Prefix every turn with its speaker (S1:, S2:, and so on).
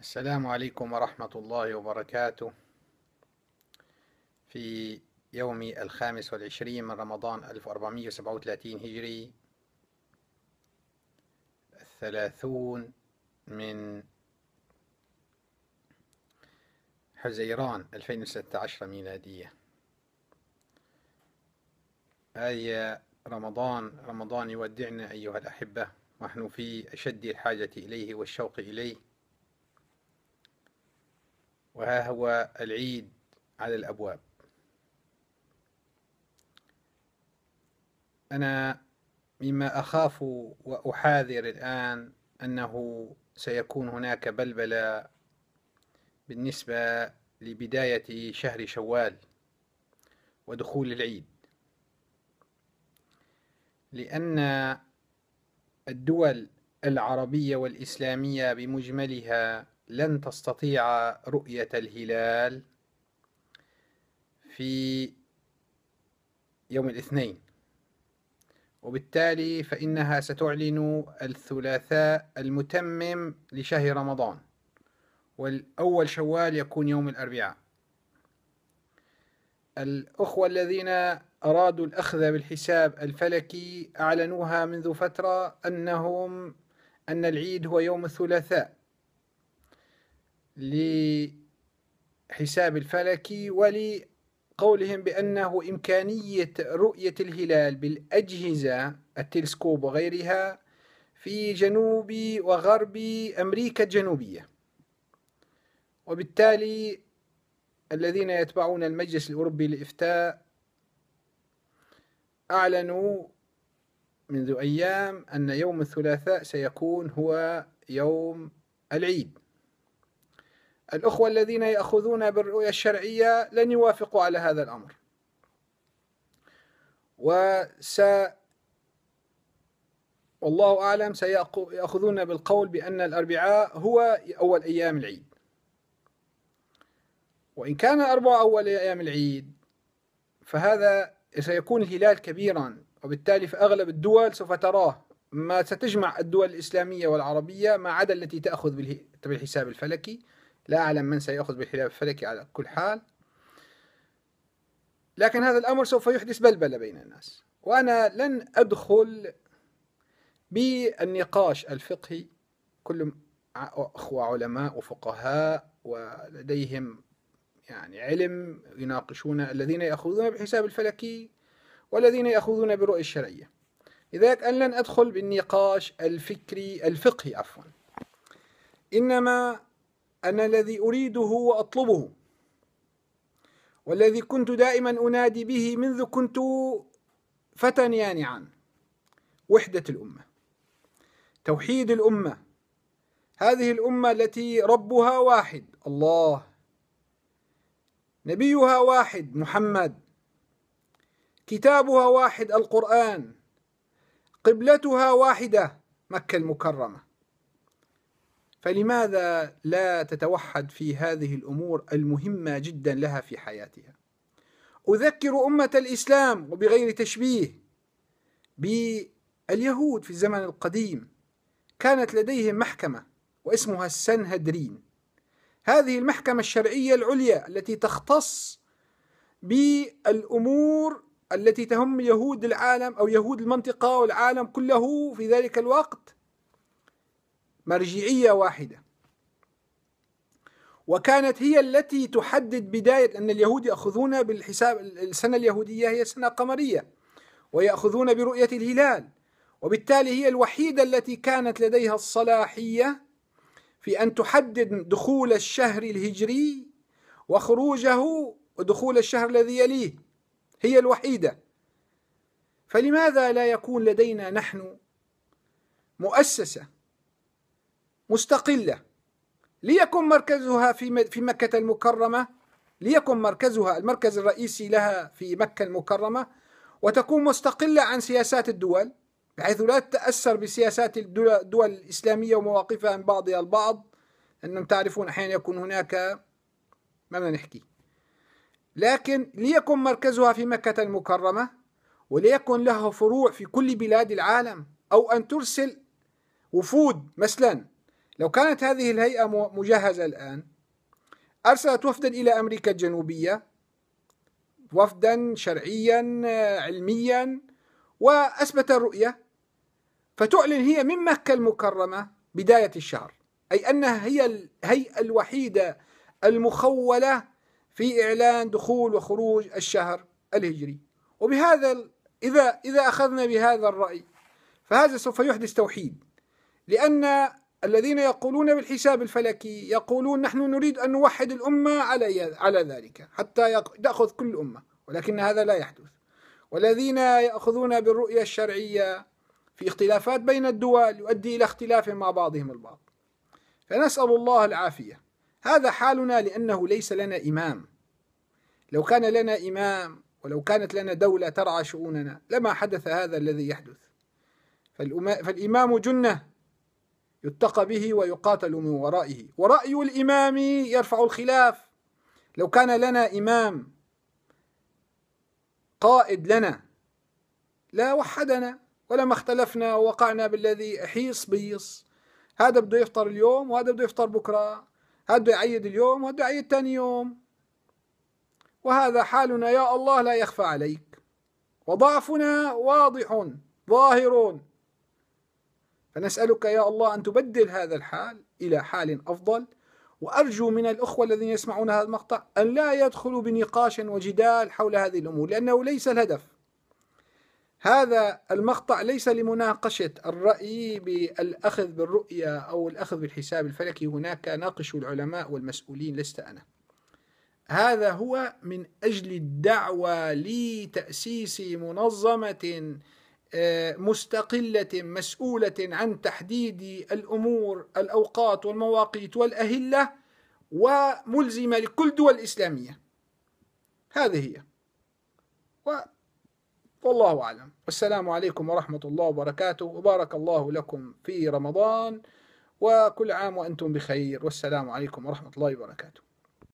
S1: السلام عليكم ورحمة الله وبركاته في يوم الخامس والعشرين من رمضان 1437 هجري الثلاثون من حزيران 2016 ميلادية أي رمضان رمضان يودعنا أيها الأحبة ونحن في أشد الحاجة إليه والشوق إليه وها هو العيد على الأبواب أنا مما أخاف وأحاذر الآن أنه سيكون هناك بلبلة بالنسبة لبداية شهر شوال ودخول العيد لأن الدول العربية والإسلامية بمجملها لن تستطيع رؤية الهلال في يوم الاثنين وبالتالي فإنها ستعلن الثلاثاء المتمم لشهر رمضان والأول شوال يكون يوم الأربعاء الأخوة الذين أرادوا الأخذ بالحساب الفلكي أعلنوها منذ فترة أنهم أن العيد هو يوم الثلاثاء لحساب الفلكي ولقولهم بأنه إمكانية رؤية الهلال بالأجهزة التلسكوب وغيرها في جنوب وغرب أمريكا الجنوبية وبالتالي الذين يتبعون المجلس الأوروبي لإفتاء أعلنوا منذ أيام أن يوم الثلاثاء سيكون هو يوم العيد الأخوة الذين يأخذون بالرؤية الشرعية لن يوافقوا على هذا الأمر وس والله أعلم سيأخذون بالقول بأن الأربعاء هو أول أيام العيد وإن كان أربع أول أيام العيد فهذا سيكون الهلال كبيرا وبالتالي في أغلب الدول سوف تراه ما ستجمع الدول الإسلامية والعربية ما عدا التي تأخذ بالحساب الفلكي لا أعلم من سيأخذ بالحلاب الفلكي على كل حال لكن هذا الأمر سوف يحدث بلبلة بين الناس وأنا لن أدخل بالنقاش الفقهي كل أخوة علماء وفقهاء ولديهم يعني علم يناقشون الذين يأخذون بالحساب الفلكي والذين يأخذون بالرؤية الشرعية لذلك أن لن أدخل بالنقاش الفكري الفقهي عفوا إنما أنا الذي أريده وأطلبه والذي كنت دائما أنادي به منذ كنت فتى يانعا وحدة الأمة توحيد الأمة هذه الأمة التي ربها واحد الله نبيها واحد محمد كتابها واحد القرآن قبلتها واحدة مكة المكرمة فلماذا لا تتوحد في هذه الامور المهمه جدا لها في حياتها اذكر امه الاسلام وبغير تشبيه باليهود في الزمن القديم كانت لديهم محكمه واسمها السنهدرين هذه المحكمه الشرعيه العليا التي تختص بالامور التي تهم يهود العالم او يهود المنطقه والعالم كله في ذلك الوقت مرجعية واحدة وكانت هي التي تحدد بداية أن اليهود يأخذون بالحساب السنة اليهودية هي سنة قمرية ويأخذون برؤية الهلال وبالتالي هي الوحيدة التي كانت لديها الصلاحية في أن تحدد دخول الشهر الهجري وخروجه ودخول الشهر الذي يليه هي الوحيدة فلماذا لا يكون لدينا نحن مؤسسة مستقلة ليكن مركزها في في مكة المكرمة ليكن مركزها المركز الرئيسي لها في مكة المكرمة وتكون مستقلة عن سياسات الدول بحيث لا تتأثر بسياسات الدول الإسلامية ومواقفها من بعضها البعض أنهم تعرفون أحيانا يكون هناك ما بدنا نحكي لكن ليكن مركزها في مكة المكرمة وليكن لها فروع في كل بلاد العالم أو أن ترسل وفود مثلا لو كانت هذه الهيئة مجهزة الآن أرسلت وفدا إلى أمريكا الجنوبية وفدا شرعيا آه، علميا وأثبت الرؤية فتعلن هي من مكة المكرمة بداية الشهر أي أنها هي الهيئة الوحيدة المخولة في إعلان دخول وخروج الشهر الهجري وبهذا إذا إذا أخذنا بهذا الرأي فهذا سوف يحدث توحيد لأن الذين يقولون بالحساب الفلكي يقولون نحن نريد أن نوحد الأمة على على ذلك حتى تأخذ كل أمة ولكن هذا لا يحدث والذين يأخذون بالرؤية الشرعية في اختلافات بين الدول يؤدي إلى اختلاف مع بعضهم البعض فنسأل الله العافية هذا حالنا لأنه ليس لنا إمام لو كان لنا إمام ولو كانت لنا دولة ترعى شؤوننا لما حدث هذا الذي يحدث فالإمام جنة يتقى به ويقاتل من ورائه ورأي الإمام يرفع الخلاف لو كان لنا إمام قائد لنا لا وحدنا ولما اختلفنا ووقعنا بالذي حيص بيص هذا بده يفطر اليوم وهذا بده يفطر بكرة هذا بده يعيد اليوم وهذا يعيد تاني يوم وهذا حالنا يا الله لا يخفى عليك وضعفنا واضح ظاهر فنسألك يا الله أن تبدل هذا الحال إلى حال أفضل وأرجو من الأخوة الذين يسمعون هذا المقطع أن لا يدخلوا بنقاش وجدال حول هذه الأمور لأنه ليس الهدف هذا المقطع ليس لمناقشة الرأي بالأخذ بالرؤية أو الأخذ بالحساب الفلكي هناك ناقش العلماء والمسؤولين لست أنا هذا هو من أجل الدعوة لتأسيس منظمة مستقلة مسؤولة عن تحديد الأمور الأوقات والمواقيت والأهلة وملزمة لكل دول الإسلامية هذه هي والله أعلم والسلام عليكم ورحمة الله وبركاته وبارك الله لكم في رمضان وكل عام وأنتم بخير والسلام عليكم ورحمة الله وبركاته